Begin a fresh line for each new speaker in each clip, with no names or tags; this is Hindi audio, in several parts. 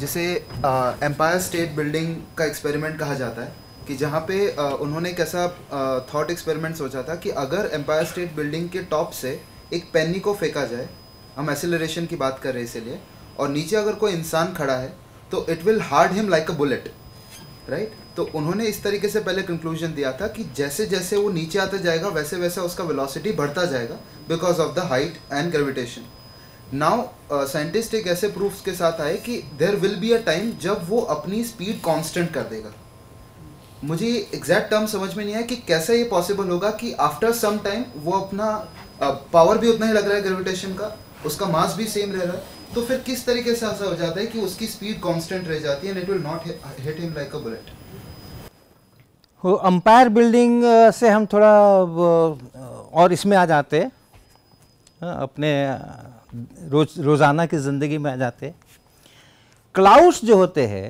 जिसे एम्पायर स्टेट बिल्डिंग का एक्सपेरिमेंट कहा जाता है कि जहाँ पे आ, उन्होंने कैसा थॉट एक्सपेरिमेंट सोचा था कि अगर एम्पायर स्टेट बिल्डिंग के टॉप से एक पेनी को फेंका जाए हम एसिलेशन की बात कर रहे हैं इसीलिए और नीचे अगर कोई इंसान खड़ा है तो it will hard him like a bullet right तो उन्होंने इस तरीके से पहले कंक्लूजन दिया था कि जैसे जैसे वो नीचे आता जाएगा वैसे वैसे उसका वेलोसिटी बढ़ता जाएगा because of the height and gravitation now scientist एक ऐसे प्रूफ्स के साथ आए कि there will be a time जब वो अपनी स्पीड कांस्टेंट कर देगा मुझे एग्जैक्ट टर्म समझ में नहीं आया कि कैसे ये पॉसिबल होगा कि आफ्टर सम टाइम वो अपना पावर uh, भी उतना ही लग रहा है ग्रेविटेशन का उसका मास भी सेम रह रहा है तो फिर किस तरीके से ऐसा हो जाता है कि उसकी स्पीड कांस्टेंट रह जाती है and it will not hit him like a bullet हो अंपायर बिल्डिंग uh, से हम थोड़ा uh, और इसमें आ जाते हैं हाँ, अपने रोज रोज़ाना की ज़िंदगी में आ जाते क्लाउड्स जो होते हैं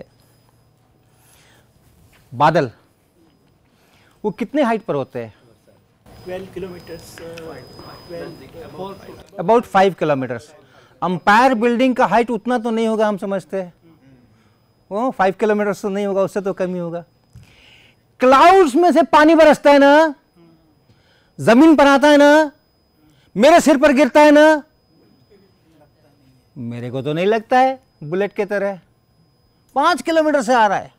बादल वो कितने हाइट पर होते हैं twelve kilometre about five kilometres Empire Building का हाइट उतना तो नहीं होगा हम समझते हैं वो फाइव किलोमीटर्स तो नहीं होगा उससे तो कम ही होगा क्लाउड्स में से पानी बरसता है ना जमीन पर आता है ना मेरे सिर पर गिरता है ना मेरे को तो नहीं लगता है बुलेट के तरह पाँच किलोमीटर से आ रहा है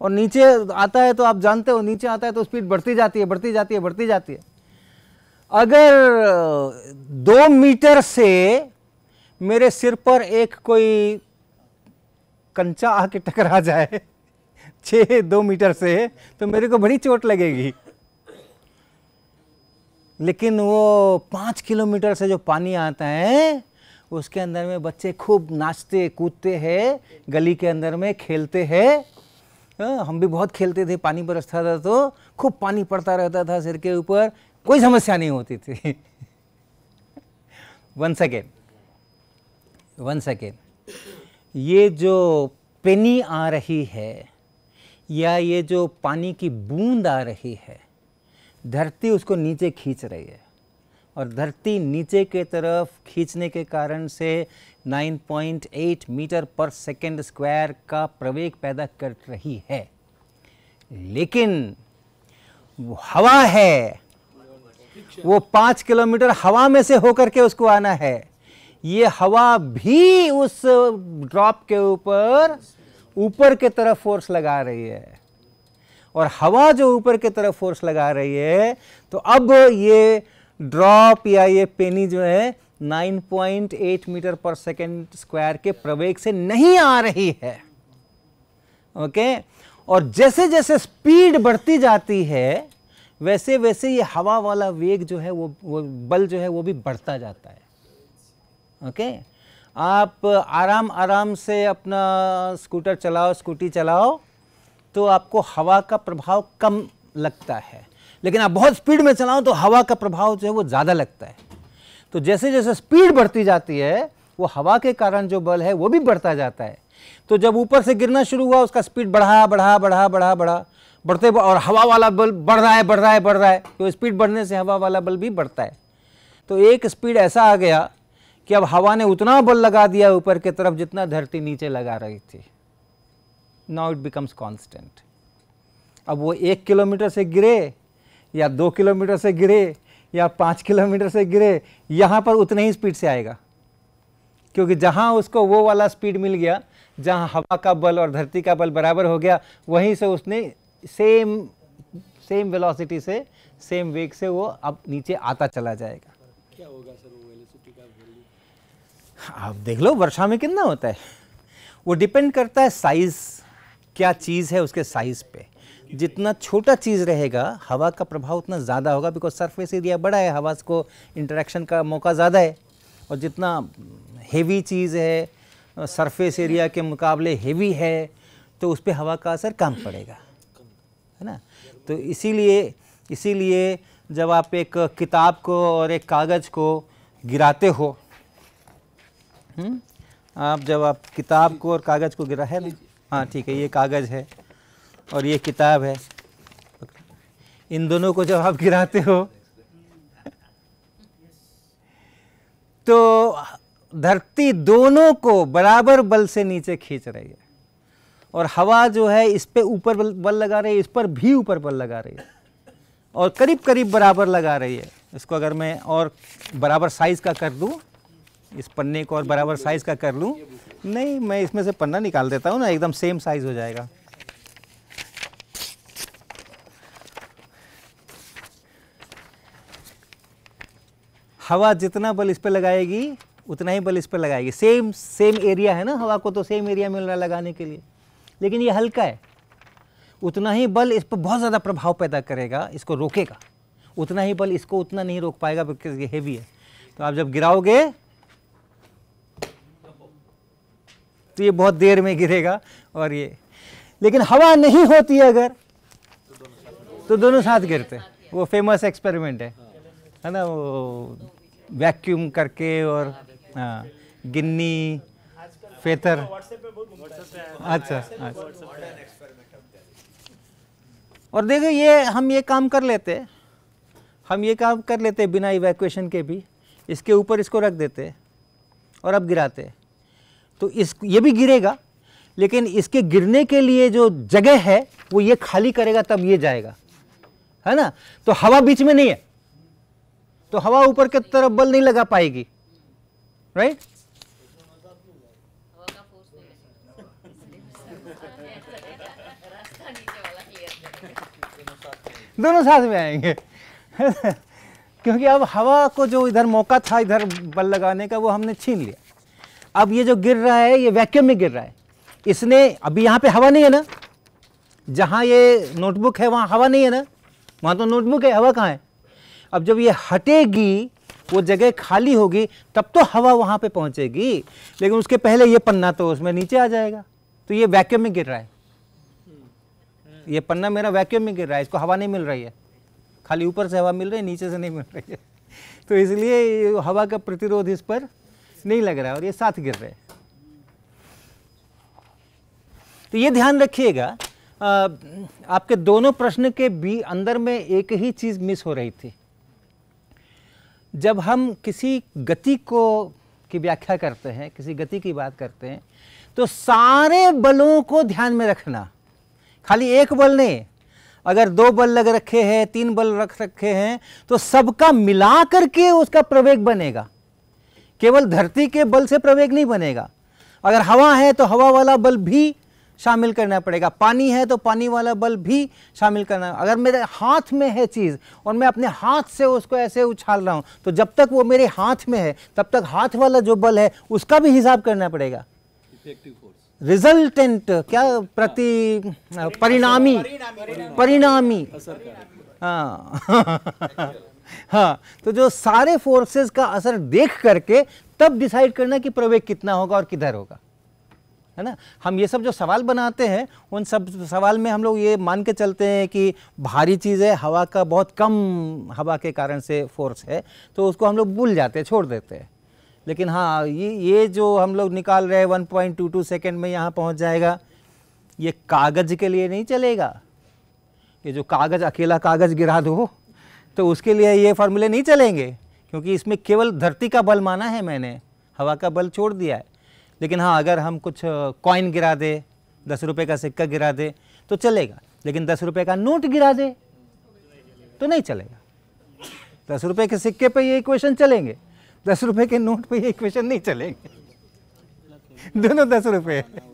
और नीचे आता है तो आप जानते हो नीचे आता है तो स्पीड बढ़ती जाती है बढ़ती जाती है बढ़ती जाती है अगर दो मीटर से मेरे सिर पर एक कोई कंचा आके टकरा जाए छः दो मीटर से तो मेरे को बड़ी चोट लगेगी लेकिन वो पाँच किलोमीटर से जो पानी आता है उसके अंदर में बच्चे खूब नाचते कूदते हैं गली के अंदर में खेलते हैं हाँ, हम भी बहुत खेलते थे पानी बरसता था तो खूब पानी पड़ता रहता था सिर के ऊपर कोई समस्या नहीं होती थी वन सेकेंड वन सेकेंड ये जो पेनी आ रही है या ये जो पानी की बूंद आ रही है धरती उसको नीचे खींच रही है और धरती नीचे के तरफ खींचने के कारण से 9.8 मीटर पर सेकेंड स्क्वायर का प्रवेग पैदा कर रही है लेकिन हवा है वो पांच किलोमीटर हवा में से होकर के उसको आना है ये हवा भी उस ड्रॉप के ऊपर ऊपर के तरफ फोर्स लगा रही है और हवा जो ऊपर के तरफ फोर्स लगा रही है तो अब ये ड्रॉप या ये पेनी जो है 9.8 मीटर पर सेकेंड स्क्वायर के प्रवेग से नहीं आ रही है ओके और जैसे जैसे स्पीड बढ़ती जाती है वैसे वैसे ये हवा वाला वेग जो है वो वो बल जो है वो भी बढ़ता जाता है ओके आप आराम आराम से अपना स्कूटर चलाओ स्कूटी चलाओ तो आपको हवा का प्रभाव कम लगता है लेकिन आप बहुत स्पीड में चलाओ तो हवा का प्रभाव जो है वो ज़्यादा लगता है तो जैसे जैसे स्पीड बढ़ती जाती है वो हवा के कारण जो बल है वो भी बढ़ता जाता है तो जब ऊपर से गिरना शुरू हुआ उसका स्पीड बढ़ा बढ़ा बढ़ा बढ़ा बढ़ा बढ़ते और हवा वाला बल बढ़ रहा है बढ़ रहा है बढ़ रहा है तो स्पीड बढ़ने से हवा वाला बल भी बढ़ता है तो एक स्पीड ऐसा आ गया कि अब हवा ने उतना बल लगा दिया ऊपर की तरफ जितना धरती नीचे लगा रही थी नाउ इट बिकम्स कॉन्स्टेंट अब वो एक किलोमीटर से गिरे या दो किलोमीटर से गिरे या पाँच किलोमीटर से गिरे यहाँ पर उतने ही स्पीड से आएगा क्योंकि जहाँ उसको वो वाला स्पीड मिल गया जहाँ हवा का बल और धरती का बल बराबर हो गया वहीं से उसने सेम सेम वेलोसिटी से सेम वेग से वो अब नीचे आता चला जाएगा क्या होगा सर वो वेलोसिटी का वैल्यू आप देख लो वर्षा में कितना होता है वो डिपेंड करता है साइज़ क्या चीज़ है उसके साइज़ पे जितना छोटा चीज़ रहेगा हवा का प्रभाव उतना ज़्यादा होगा बिकॉज सरफेस एरिया बड़ा है हवा को इंटरेक्शन का मौका ज़्यादा है और जितना हेवी चीज़ है सरफेस एरिया के मुकाबले हेवी है तो उस पर हवा का असर कम पड़ेगा है ना तो इसीलिए इसीलिए जब आप एक किताब को और एक कागज़ को गिराते हो हुँ? हम्म, आप जब आप किताब को और कागज़ को गिरा है ना हाँ ठीक है ये कागज़ है और ये किताब है इन दोनों को जब आप गिराते हो तो धरती दोनों को बराबर बल से नीचे खींच रही है और हवा जो है इस पर ऊपर बल, लगा रही है इस पर भी ऊपर बल लगा रही है और करीब करीब बराबर लगा रही है इसको अगर मैं और बराबर साइज़ का कर दूँ इस पन्ने को और बराबर साइज़ का कर लूँ नहीं मैं इसमें से पन्ना निकाल देता हूँ ना एकदम सेम साइज़ हो जाएगा हवा जितना बल इस पर लगाएगी उतना ही बल इस पर लगाएगी सेम सेम एरिया है ना हवा को तो सेम एरिया में लगाने के लिए लेकिन ये हल्का है उतना ही बल इस पर बहुत ज़्यादा प्रभाव पैदा करेगा इसको रोकेगा उतना ही बल इसको उतना नहीं रोक पाएगा बिकॉज ये हैवी है तो आप जब गिराओगे तो ये बहुत देर में गिरेगा और ये लेकिन हवा नहीं होती अगर तो दोनों साथ गिरते वो फेमस एक्सपेरिमेंट है है ना वो वैक्यूम करके और हाँ, हाँ, गिन्नी फेतर तो अच्छा अच्छा, अच्छा।, अच्छा। और देखो ये हम ये काम कर लेते हम ये काम कर लेते बिना इवैक्यूएशन के भी इसके ऊपर इसको रख देते और अब गिराते तो इस ये भी गिरेगा लेकिन इसके गिरने के लिए जो जगह है वो ये खाली करेगा तब ये जाएगा है ना तो हवा बीच में नहीं है तो हवा ऊपर की तरफ बल नहीं लगा पाएगी राइट दोनों साथ में आएंगे क्योंकि अब हवा को जो इधर मौका था इधर बल लगाने का वो हमने छीन लिया अब ये जो गिर रहा है ये वैक्यूम में गिर रहा है इसने अभी यहाँ पे हवा नहीं है ना जहाँ ये नोटबुक है वहाँ हवा नहीं है ना वहाँ तो नोटबुक है हवा कहाँ है अब जब ये हटेगी वो जगह खाली होगी तब तो हवा वहाँ पे पहुँचेगी लेकिन उसके पहले ये पन्ना तो उसमें नीचे आ जाएगा तो ये वैक्यूम में गिर रहा है हम्म। ये पन्ना मेरा वैक्यूम में गिर रहा है इसको हवा नहीं मिल रही है खाली ऊपर से हवा मिल रही है नीचे से नहीं मिल रही है तो इसलिए हवा का प्रतिरोध इस पर नहीं लग रहा है और ये साथ गिर रहे हैं तो ये ध्यान रखिएगा आपके दोनों प्रश्न के भी अंदर में एक ही चीज़ मिस हो रही थी जब हम किसी गति को की व्याख्या करते हैं किसी गति की बात करते हैं तो सारे बलों को ध्यान में रखना खाली एक बल नहीं अगर दो बल लग रखे हैं तीन बल रख रखे हैं तो सबका मिला करके उसका प्रवेग बनेगा केवल धरती के बल से प्रवेग नहीं बनेगा अगर हवा है तो हवा वाला बल भी शामिल करना पड़ेगा पानी है तो पानी वाला बल भी शामिल करना अगर मेरे हाथ में है चीज़ और मैं अपने हाथ से उसको ऐसे उछाल रहा हूँ तो जब तक वो मेरे हाथ में है तब तक हाथ वाला जो बल है उसका भी हिसाब करना पड़ेगा रिजल्टेंट क्या प्रति परिणामी परिणामी हाँ हाँ तो जो सारे फोर्सेस का असर देख करके तब डिसाइड करना कि प्रवेग कितना होगा और किधर होगा है ना हम ये सब जो सवाल बनाते हैं उन सब सवाल में हम लोग ये मान के चलते हैं कि भारी चीज़ है हवा का बहुत कम हवा के कारण से फोर्स है तो उसको हम लोग भूल जाते हैं छोड़ देते हैं लेकिन हाँ ये ये जो हम लोग निकाल रहे हैं 1.22 सेकेंड में यहाँ पहुँच जाएगा ये कागज़ के लिए नहीं चलेगा ये जो कागज़ अकेला कागज़ गिरा दो तो उसके लिए ये फार्मूले नहीं चलेंगे क्योंकि इसमें केवल धरती का बल माना है मैंने हवा का बल छोड़ दिया है लेकिन हाँ अगर हम कुछ कॉइन गिरा दे दस रुपये का सिक्का गिरा दे तो चलेगा लेकिन दस रुपये का नोट गिरा दे तो नहीं चलेगा दस रुपये के सिक्के पर ये इक्वेशन चलेंगे दस रुपये के नोट पर ये इक्वेशन नहीं चलेंगे दोनों दस रुपये